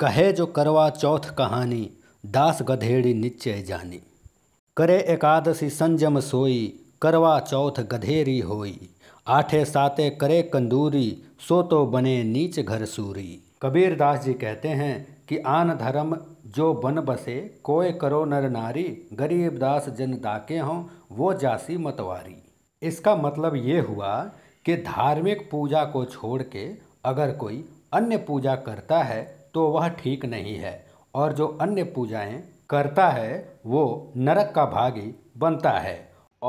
कहे जो करवा चौथ कहानी दास गधेड़ी निश्चय जानी करे एकादशी संजम सोई करवा चौथ गधेरी होई आठे साते करे कंदूरी सो तो बने नीच घर सूरी कबीर दास जी कहते हैं कि आन धर्म जो बन बसे कोय करो नर नारी गरीब दास जन दाके हों वो जासी मतवारी इसका मतलब ये हुआ कि धार्मिक पूजा को छोड़ के अगर कोई अन्य पूजा करता है तो वह ठीक नहीं है और जो अन्य पूजाएं करता है वो नरक का भागी बनता है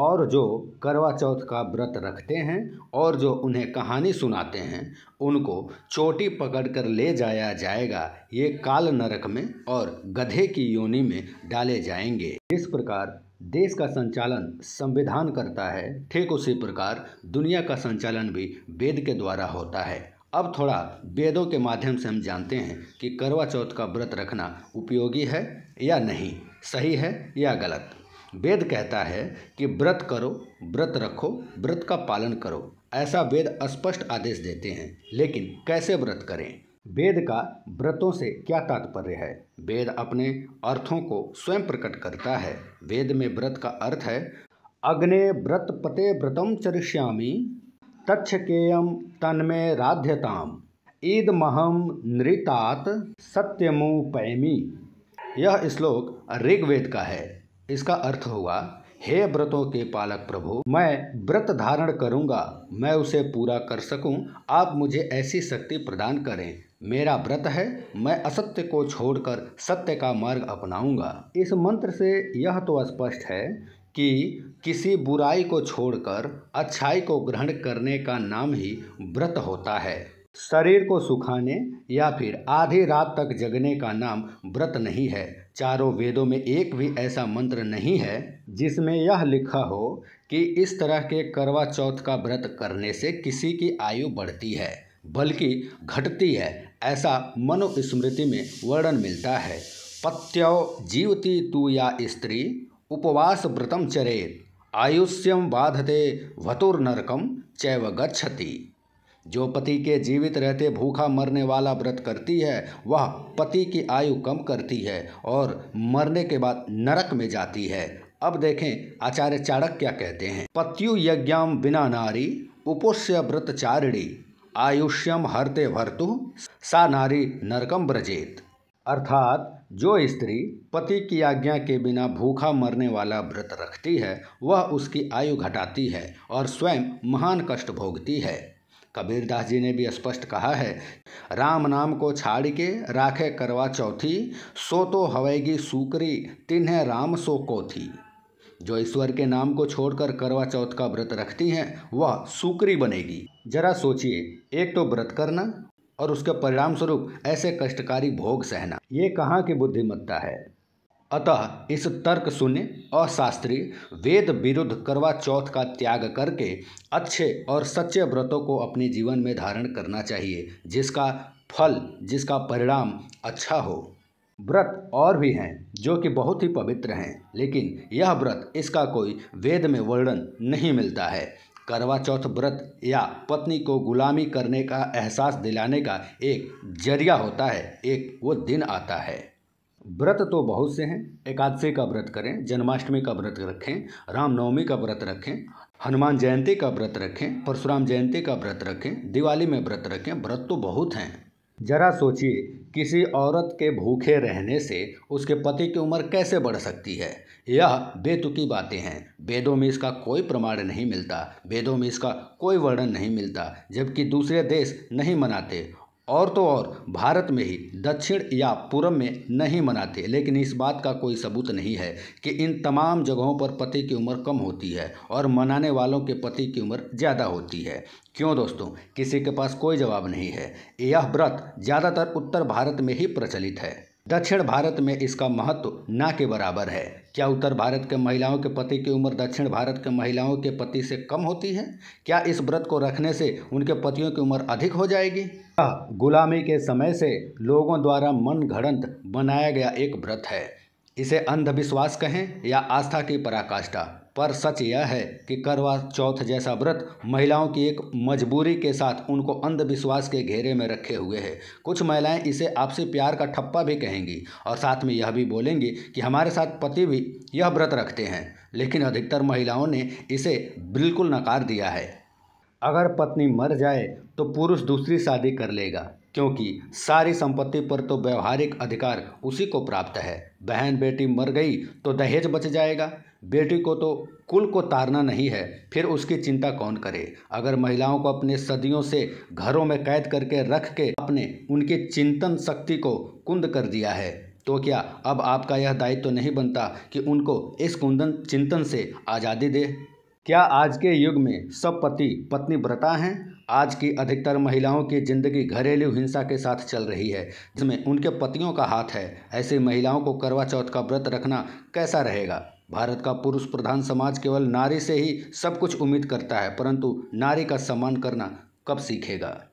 और जो करवा चौथ का व्रत रखते हैं और जो उन्हें कहानी सुनाते हैं उनको चोटी पकड़कर ले जाया जाएगा ये काल नरक में और गधे की योनि में डाले जाएंगे इस प्रकार देश का संचालन संविधान करता है ठीक उसी प्रकार दुनिया का संचालन भी वेद के द्वारा होता है अब थोड़ा वेदों के माध्यम से हम जानते हैं कि करवा चौथ का व्रत रखना उपयोगी है या नहीं सही है या गलत वेद कहता है कि व्रत करो व्रत रखो व्रत का पालन करो ऐसा वेद स्पष्ट आदेश देते हैं लेकिन कैसे व्रत करें वेद का व्रतों से क्या तात्पर्य है वेद अपने अर्थों को स्वयं प्रकट करता है वेद में व्रत का अर्थ है अग्ने व्रत पते व्रतम चरिष्यामी तक्षकेयम तन्मे राध्यताम ईद महम नृतात पैमी यह श्लोक ऋग्वेद का है इसका अर्थ हुआ हे व्रतों के पालक प्रभु मैं व्रत धारण करूंगा मैं उसे पूरा कर सकूं आप मुझे ऐसी शक्ति प्रदान करें मेरा व्रत है मैं असत्य को छोड़कर सत्य का मार्ग अपनाऊंगा इस मंत्र से यह तो स्पष्ट है कि किसी बुराई को छोड़कर अच्छाई को ग्रहण करने का नाम ही व्रत होता है शरीर को सुखाने या फिर आधी रात तक जगने का नाम व्रत नहीं है चारों वेदों में एक भी ऐसा मंत्र नहीं है जिसमें यह लिखा हो कि इस तरह के करवा चौथ का व्रत करने से किसी की आयु बढ़ती है बल्कि घटती है ऐसा मनोस्मृति में वर्णन मिलता है पत्यो जीवती तू या स्त्री उपवास व्रतम चरेत आयुष्यम बाधते वतुर्नरकम चैव गच्छति जो पति के जीवित रहते भूखा मरने वाला व्रत करती है वह पति की आयु कम करती है और मरने के बाद नरक में जाती है अब देखें आचार्य चाणक क्या कहते हैं पत्यु यज्ञाम बिना नारी उपोष्य व्रतचारिणी आयुष्यम हरते भर्तु सा नारी नरकम ब्रजेत अर्थात जो स्त्री पति की आज्ञा के बिना भूखा मरने वाला व्रत रखती है वह उसकी आयु घटाती है और स्वयं महान कष्ट भोगती है कबीरदास जी ने भी स्पष्ट कहा है राम नाम को छाड़ के राखे करवा चौथी सो तो हवेगी सूकरी तिन्हें राम सो को थी जो ईश्वर के नाम को छोड़कर करवा चौथ का व्रत रखती हैं वह सूकरी बनेगी जरा सोचिए एक तो व्रत करना और उसके परिणाम स्वरूप ऐसे कष्टकारी भोग सहना ये कहाँ की बुद्धिमत्ता है अतः इस तर्क शून्य अशास्त्री वेद विरुद्ध करवा चौथ का त्याग करके अच्छे और सच्चे व्रतों को अपने जीवन में धारण करना चाहिए जिसका फल जिसका परिणाम अच्छा हो व्रत और भी हैं जो कि बहुत ही पवित्र हैं लेकिन यह व्रत इसका कोई वेद में वर्णन नहीं मिलता है करवा चौथ व्रत या पत्नी को गुलामी करने का एहसास दिलाने का एक जरिया होता है एक वो दिन आता है व्रत तो बहुत से हैं एकादशी का व्रत करें जन्माष्टमी का व्रत रखें रामनवमी का व्रत रखें हनुमान जयंती का व्रत रखें परशुराम जयंती का व्रत रखें दिवाली में व्रत रखें व्रत तो बहुत हैं जरा सोचिए किसी औरत के भूखे रहने से उसके पति की उम्र कैसे बढ़ सकती है यह बेतुकी बातें हैं वेदों में इसका कोई प्रमाण नहीं मिलता वेदों में इसका कोई वर्णन नहीं मिलता जबकि दूसरे देश नहीं मनाते और तो और भारत में ही दक्षिण या पूर्व में नहीं मनाते लेकिन इस बात का कोई सबूत नहीं है कि इन तमाम जगहों पर पति की उम्र कम होती है और मनाने वालों के पति की उम्र ज़्यादा होती है क्यों दोस्तों किसी के पास कोई जवाब नहीं है यह व्रत ज़्यादातर उत्तर भारत में ही प्रचलित है दक्षिण भारत में इसका महत्व ना के बराबर है क्या उत्तर भारत के महिलाओं के पति की उम्र दक्षिण भारत के महिलाओं के पति से कम होती है क्या इस व्रत को रखने से उनके पतियों की उम्र अधिक हो जाएगी गुलामी के समय से लोगों द्वारा मन घड़ंत बनाया गया एक व्रत है इसे अंधविश्वास कहें या आस्था की पराकाष्ठा पर सच यह है कि करवा चौथ जैसा व्रत महिलाओं की एक मजबूरी के साथ उनको अंधविश्वास के घेरे में रखे हुए है कुछ महिलाएं इसे आपसी प्यार का ठप्पा भी कहेंगी और साथ में यह भी बोलेंगी कि हमारे साथ पति भी यह व्रत रखते हैं लेकिन अधिकतर महिलाओं ने इसे बिल्कुल नकार दिया है अगर पत्नी मर जाए तो पुरुष दूसरी शादी कर लेगा क्योंकि सारी संपत्ति पर तो व्यवहारिक अधिकार उसी को प्राप्त है बहन बेटी मर गई तो दहेज बच जाएगा बेटी को तो कुल को तारना नहीं है फिर उसकी चिंता कौन करे अगर महिलाओं को अपने सदियों से घरों में कैद करके रख के अपने उनकी चिंतन शक्ति को कुंद कर दिया है तो क्या अब आपका यह दायित्व तो नहीं बनता कि उनको इस कुंदन चिंतन से आज़ादी दे क्या आज के युग में सब पति पत्नी व्रता हैं आज की अधिकतर महिलाओं की जिंदगी घरेलू हिंसा के साथ चल रही है जिसमें उनके पतियों का हाथ है ऐसी महिलाओं को करवा चौथ का व्रत रखना कैसा रहेगा भारत का पुरुष प्रधान समाज केवल नारी से ही सब कुछ उम्मीद करता है परंतु नारी का सम्मान करना कब सीखेगा